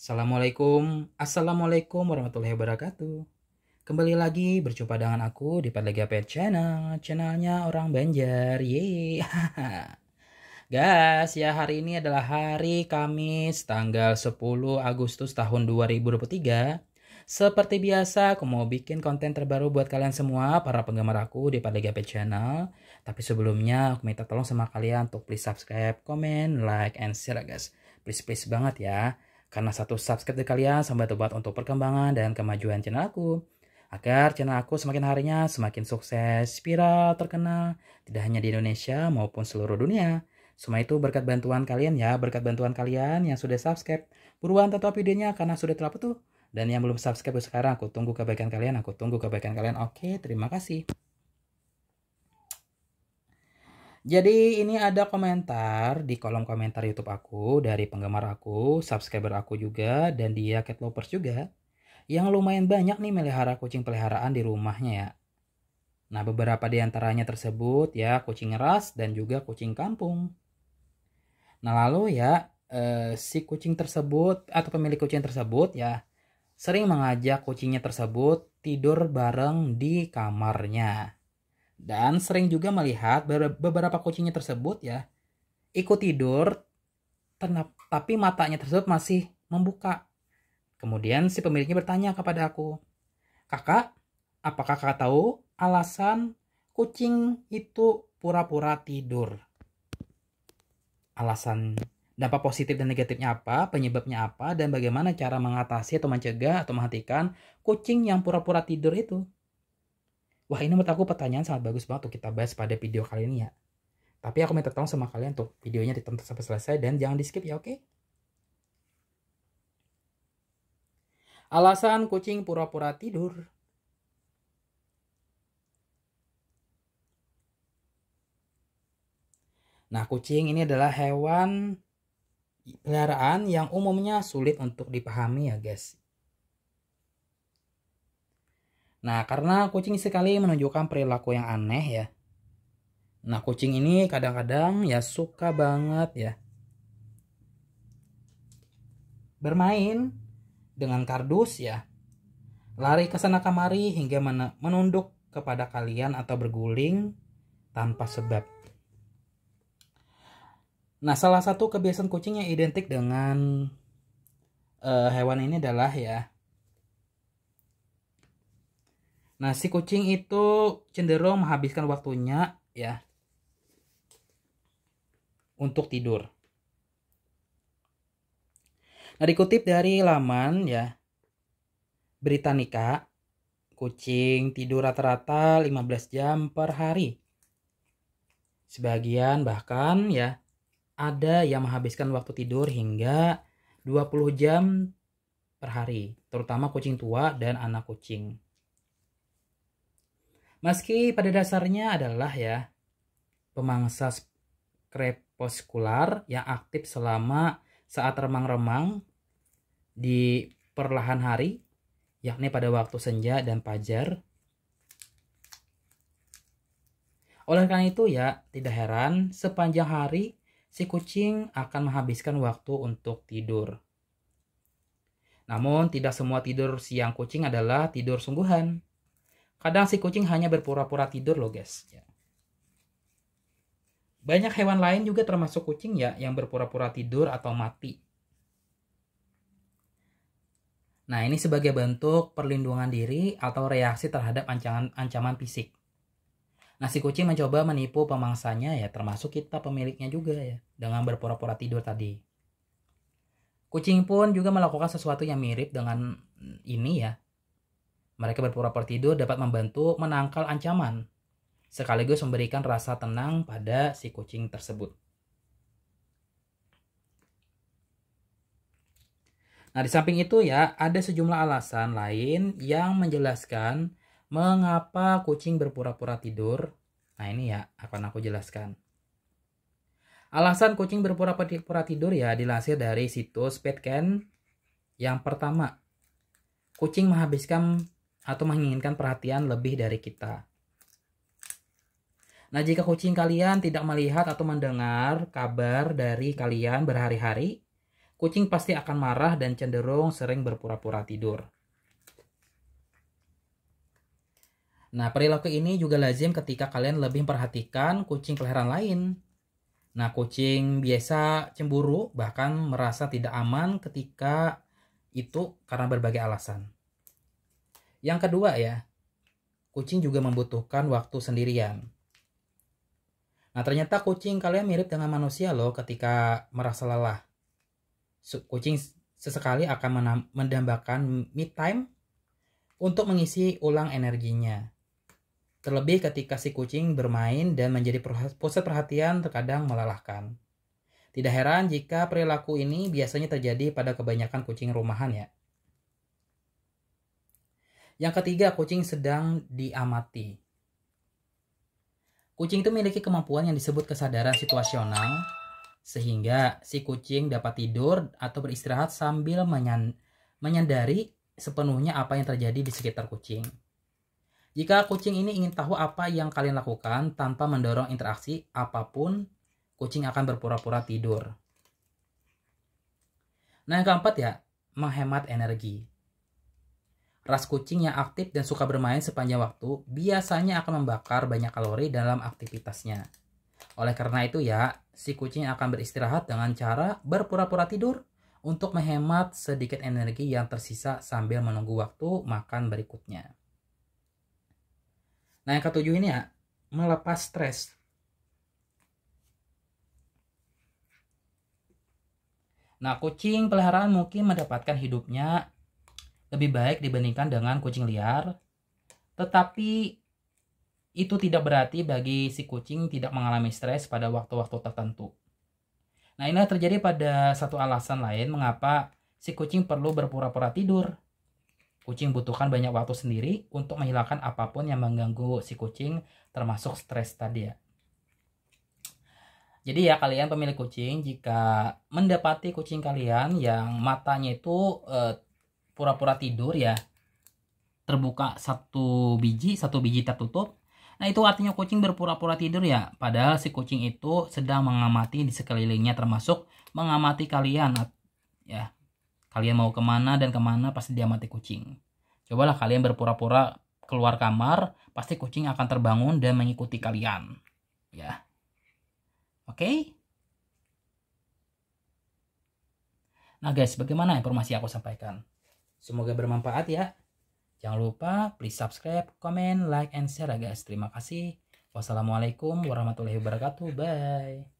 Assalamualaikum, Assalamualaikum warahmatullahi wabarakatuh. Kembali lagi berjumpa dengan aku di Padlega Pet Channel, channelnya orang Banjar, yeay. Guys, ya hari ini adalah hari Kamis tanggal 10 Agustus tahun 2023. Seperti biasa, aku mau bikin konten terbaru buat kalian semua, para penggemar aku di Padega Pet Channel. Tapi sebelumnya, aku minta tolong sama kalian untuk please subscribe, comment, like, and share, guys. Please, please banget ya. Karena satu subscribe dari kalian sampai banget untuk perkembangan dan kemajuan channel aku. Agar channel aku semakin harinya semakin sukses, viral, terkenal, tidak hanya di Indonesia maupun seluruh dunia. Semua itu berkat bantuan kalian ya, berkat bantuan kalian yang sudah subscribe. Buruan tonton videonya karena sudah terlalu tuh. Dan yang belum subscribe sekarang aku tunggu kebaikan kalian, aku tunggu kebaikan kalian. Oke, terima kasih. Jadi ini ada komentar di kolom komentar YouTube aku dari penggemar aku, subscriber aku juga, dan dia cat lovers juga. Yang lumayan banyak nih melihara kucing peliharaan di rumahnya ya. Nah beberapa di antaranya tersebut ya kucing ras dan juga kucing kampung. Nah lalu ya eh, si kucing tersebut atau pemilik kucing tersebut ya sering mengajak kucingnya tersebut tidur bareng di kamarnya. Dan sering juga melihat beberapa kucingnya tersebut ya ikut tidur tapi matanya tersebut masih membuka. Kemudian si pemiliknya bertanya kepada aku, "Kakak, apakah kakak tahu alasan kucing itu pura-pura tidur?" Alasan dampak positif dan negatifnya apa, penyebabnya apa, dan bagaimana cara mengatasi atau mencegah atau menghentikan kucing yang pura-pura tidur itu. Wah ini menurut aku pertanyaan sangat bagus banget untuk kita bahas pada video kali ini ya. Tapi aku minta tolong sama kalian untuk videonya ditonton sampai selesai dan jangan di skip ya oke? Okay? Alasan kucing pura-pura tidur. Nah, kucing ini adalah hewan peliharaan yang umumnya sulit untuk dipahami ya, guys. Nah, karena kucing sekali menunjukkan perilaku yang aneh ya. Nah, kucing ini kadang-kadang ya suka banget ya bermain dengan kardus ya. Lari ke sana kemari hingga menunduk kepada kalian atau berguling tanpa sebab. Nah, salah satu kebiasaan kucing yang identik dengan uh, hewan ini adalah ya Nah, si kucing itu cenderung menghabiskan waktunya ya untuk tidur. Nah, dikutip dari laman ya Britannica, kucing tidur rata-rata 15 jam per hari. Sebagian bahkan ya ada yang menghabiskan waktu tidur hingga 20 jam per hari, terutama kucing tua dan anak kucing. Meski pada dasarnya adalah ya pemangsa kreposkular yang aktif selama saat remang-remang di perlahan hari, yakni pada waktu senja dan pajar. Oleh karena itu ya, tidak heran sepanjang hari si kucing akan menghabiskan waktu untuk tidur. Namun tidak semua tidur siang kucing adalah tidur sungguhan. Kadang si kucing hanya berpura-pura tidur loh guys. Ya. Banyak hewan lain juga termasuk kucing ya yang berpura-pura tidur atau mati. Nah ini sebagai bentuk perlindungan diri atau reaksi terhadap ancaman, ancaman fisik. Nah si kucing mencoba menipu pemangsanya ya termasuk kita pemiliknya juga ya dengan berpura-pura tidur tadi. Kucing pun juga melakukan sesuatu yang mirip dengan ini ya mereka berpura-pura tidur dapat membantu menangkal ancaman, sekaligus memberikan rasa tenang pada si kucing tersebut. Nah, di samping itu ya, ada sejumlah alasan lain yang menjelaskan mengapa kucing berpura-pura tidur. Nah, ini ya akan aku jelaskan. Alasan kucing berpura-pura tidur ya dilansir dari situs Petcan. Yang pertama, kucing menghabiskan atau menginginkan perhatian lebih dari kita. Nah, jika kucing kalian tidak melihat atau mendengar kabar dari kalian berhari-hari, kucing pasti akan marah dan cenderung sering berpura-pura tidur. Nah, perilaku ini juga lazim ketika kalian lebih memperhatikan kucing peliharaan lain. Nah, kucing biasa cemburu bahkan merasa tidak aman ketika itu karena berbagai alasan. Yang kedua ya, kucing juga membutuhkan waktu sendirian. Nah ternyata kucing kalian mirip dengan manusia loh ketika merasa lelah. Kucing sesekali akan mendambakan me time untuk mengisi ulang energinya. Terlebih ketika si kucing bermain dan menjadi pusat perhatian terkadang melelahkan. Tidak heran jika perilaku ini biasanya terjadi pada kebanyakan kucing rumahan ya. Yang ketiga, kucing sedang diamati. Kucing itu memiliki kemampuan yang disebut kesadaran situasional, sehingga si kucing dapat tidur atau beristirahat sambil menyadari sepenuhnya apa yang terjadi di sekitar kucing. Jika kucing ini ingin tahu apa yang kalian lakukan tanpa mendorong interaksi apapun, kucing akan berpura-pura tidur. Nah, yang keempat ya, menghemat energi. Ras kucing yang aktif dan suka bermain sepanjang waktu biasanya akan membakar banyak kalori dalam aktivitasnya. Oleh karena itu ya, si kucing akan beristirahat dengan cara berpura-pura tidur untuk menghemat sedikit energi yang tersisa sambil menunggu waktu makan berikutnya. Nah yang ketujuh ini ya, melepas stres. Nah kucing peliharaan mungkin mendapatkan hidupnya lebih baik dibandingkan dengan kucing liar. Tetapi itu tidak berarti bagi si kucing tidak mengalami stres pada waktu-waktu tertentu. Nah, ini terjadi pada satu alasan lain mengapa si kucing perlu berpura-pura tidur. Kucing butuhkan banyak waktu sendiri untuk menghilangkan apapun yang mengganggu si kucing termasuk stres tadi ya. Jadi ya kalian pemilik kucing jika mendapati kucing kalian yang matanya itu eh, pura-pura tidur ya terbuka satu biji satu biji tertutup Nah itu artinya kucing berpura-pura tidur ya. Padahal si kucing itu sedang mengamati di sekelilingnya termasuk mengamati kalian. Ya, kalian mau kemana dan kemana pasti diamati kucing. Cobalah kalian berpura-pura keluar kamar, pasti kucing akan terbangun dan mengikuti kalian. Ya, oke? Okay? Nah guys, bagaimana informasi aku sampaikan? Semoga bermanfaat ya. Jangan lupa please subscribe, comment, like, and share ya guys. Terima kasih. Wassalamualaikum warahmatullahi wabarakatuh. Bye.